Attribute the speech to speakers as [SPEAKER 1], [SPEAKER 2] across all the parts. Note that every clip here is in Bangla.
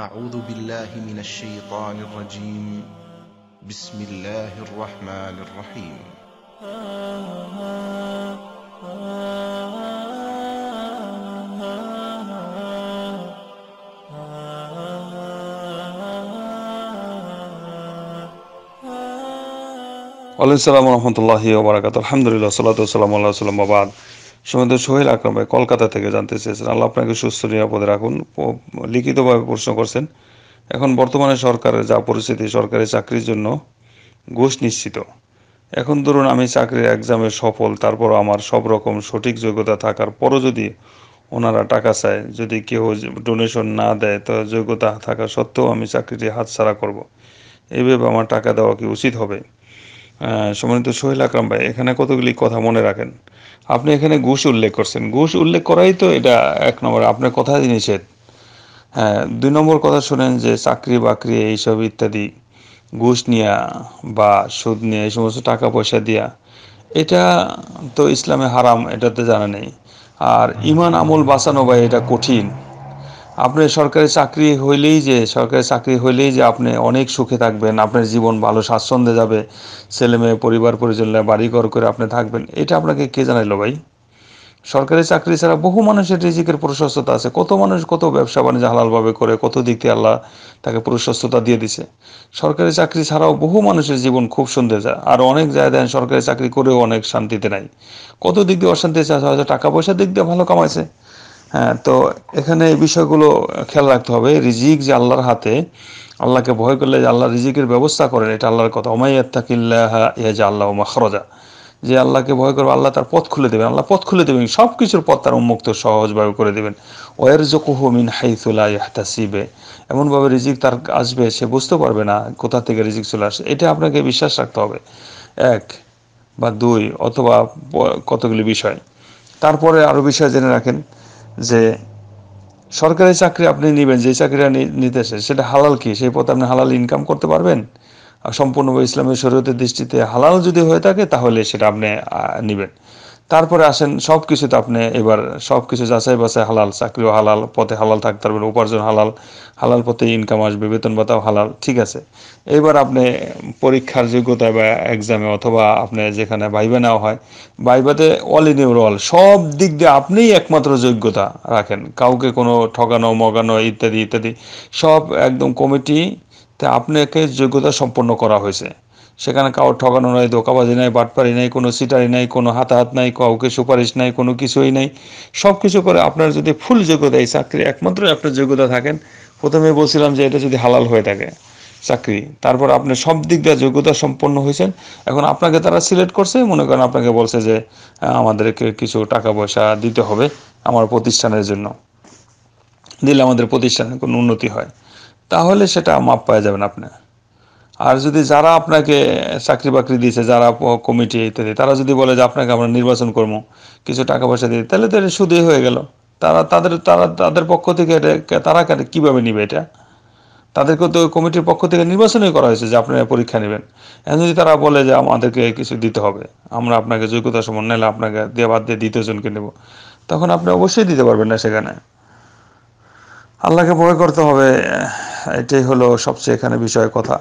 [SPEAKER 1] أعوذ بالله من الشيطان الرجيم بسم الله الرحمن الرحيم السلام عليكم ورحمة الله وبركاته الحمد لله والصلاة والسلام الله رسول الله وبعد সমিত সোহেল আকরাম ভাই কলকাতা থেকে জানতে চেয়েছেন আল্লাহ আপনাকে সুস্থ নিরাপদে রাখুন লিখিতভাবে প্রশ্ন করছেন এখন বর্তমানে সরকারের যা পরিস্থিতি সরকারি চাকরির জন্য ঘুষ নিশ্চিত এখন ধরুন আমি চাকরির এক্সামে সফল তারপর আমার সব রকম সঠিক যোগ্যতা থাকার পরও যদি ওনারা টাকা চায় যদি কেউ ডোনেশন না দেয় তো যোগ্যতা থাকা সত্ত্বেও আমি চাকরিটি হাতছাড়া করব। এইভাবে আমার টাকা দেওয়া কি উচিত হবে সম্মানিত সোহেল আকরাম ভাই এখানে কতগুলি কথা মনে রাখেন আপনি এখানে ঘুষ উল্লেখ করছেন ঘুষ উল্লেখ করাই তো এটা এক নম্বর আপনার কথা নিষেধ হ্যাঁ দুই নম্বর কথা শোনেন যে চাকরি বাকরি এইসব ইত্যাদি ঘুষ নিয়া বা সুদ নিয়ে এই সমস্ত টাকা পয়সা দিয়া এটা তো ইসলামে হারাম তো জানা নেই আর ইমান আমল বাঁচানো ভাই এটা কঠিন আপনি সরকারি চাকরি হইলেই যে সরকারি চাকরি হইলেই যে আপনি অনেক সুখে থাকবেন আপনার জীবন ভালো স্বাচ্ছন্দ্যে যাবে ছেলে মেয়ে পরিবার বাড়ি ঘর করে আপনি থাকবেন এটা আপনাকে কে জানাইলো ভাই সরকারি চাকরি ছাড়া বহু মানুষের রিজিকের প্রশস্ততা আছে কত মানুষ কত ব্যবসা বাণিজ্য হালালভাবে করে কত দিক দিয়ে আল্লাহ তাকে প্রশস্ততা দিয়ে দিছে সরকারি চাকরি ছাড়াও বহু মানুষের জীবন খুব সুন্দর যায় আর অনেক যায় দেন সরকারি চাকরি করেও অনেক শান্তিতে নাই কত দিক দিয়ে অশান্তি আছে হয়তো টাকা পয়সার দিক দিয়ে ভালো কামাইছে হ্যাঁ তো এখানে এই বিষয়গুলো খেয়াল রাখতে হবে রিজিক যে আল্লাহর হাতে আল্লাহকে ভয় করলে যে আল্লাহ রিজিকের ব্যবস্থা করেন এটা আল্লাহর কথা ওমাই ইয়া যে আল্লাহ মাখরজা যে আল্লাহকে ভয় করবে আল্লাহ তার পথ খুলে দেবেন আল্লাহ পথ খুলে দেবেন সব কিছুর পথ তার উন্মুক্ত সহজভাবে করে দেবেন ওয়ের জকুহু মিন হাইতুলা সিবে এমনভাবে রিজিক তার আসবে সে বুঝতে পারবে না কোথা থেকে রিজিক চলে আসে এটা আপনাকে বিশ্বাস রাখতে হবে এক বা দুই অথবা কতগুলি বিষয় তারপরে আরও বিষয় জেনে রাখেন যে সরকারি চাকরি আপনি নেবেন যে চাকরিটা নিতেছে সেটা হালাল কি সেই পথে আপনি হালাল ইনকাম করতে পারবেন সম্পূর্ণভাবে ইসলামের শরীয়তের দৃষ্টিতে হালাল যদি হয়ে থাকে তাহলে সেটা আপনি নেবেন তারপরে আসেন সব কিছুতে আপনি এবার সব কিছু যাচাই বাছাই হালাল চাকরিও হালাল পথে হালাল থাকতে পারবেন উপার্জন হালাল হালাল পথে ইনকাম আসবে বেতন ভাতাও হালাল ঠিক আছে এবার আপনি পরীক্ষার যোগ্যতায় বা এক্সামে অথবা আপনি যেখানে ভাইবা নেওয়া হয় ভাইবাতে অল ইন ইউর অল সব দিক দিয়ে আপনিই একমাত্র যোগ্যতা রাখেন কাউকে কোনো ঠগানো মগানো ইত্যাদি ইত্যাদি সব একদম কমিটি তাই আপনাকে যোগ্যতা সম্পন্ন করা হয়েছে সেখানে কাউ ঠকানো নাই ধোকাবাজি নাই বাটপারি নাই কোনো সিটারি নাই কোনো হাতাহাত নাই কাউকে সুপারিশ নাই কোনো কিছুই নাই সব কিছু করে আপনার যদি ফুল যোগ্যতা এই চাকরি একমাত্র আপনার যোগ্যতা থাকেন প্রথমে বলছিলাম যে এটা যদি হালাল হয়ে থাকে চাকরি তারপর আপনি সব দিক দিয়ে যোগ্যতা সম্পন্ন হয়েছেন এখন আপনাকে তারা সিলেক্ট করছে মনে করেন আপনাকে বলছে যে হ্যাঁ, আমাদেরকে কিছু টাকা পয়সা দিতে হবে আমার প্রতিষ্ঠানের জন্য দিলে আমাদের প্রতিষ্ঠানে কোনো উন্নতি হয় তাহলে সেটা মাপ পাওয়া যাবেন আপনি আর যদি যারা আপনাকে চাকরি বাকরি দিয়েছে যারা কমিটি ইত্যাদি তারা যদি বলে যে আপনাকে আমরা নির্বাচন করবো কিছু টাকা পয়সা দিয়ে তাহলে তো এটা সুদেই হয়ে গেল তারা তাদের তারা তাদের পক্ষ থেকে এটা তারা কীভাবে নিবে এটা তাদেরকে তো কমিটির পক্ষ থেকে নির্বাচনই করা হয়েছে যে আপনারা পরীক্ষা নেবেন এখন যদি তারা বলে যে আমাদেরকে কিছু দিতে হবে আমরা আপনাকে যোগ্যতা সমন্বয় আপনাকে দিয়ে বাদ দিয়ে দ্বিতীয়জনকে নেব তখন আপনি অবশ্যই দিতে পারবেন না সেখানে আল্লাহকে ভয় করতে হবে এটাই হলো সবচেয়ে এখানে বিষয় কথা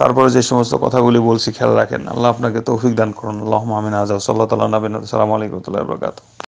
[SPEAKER 1] তারপরে যে সমস্ত কথাগুলি বলছি খেয়াল রাখেন আল্লাহ আপনাকে তৌফিক দান করুন আল্লাহ মামিন আজ সাল্লাহ তাল্লাহ নবিন সালাম আলাইকুম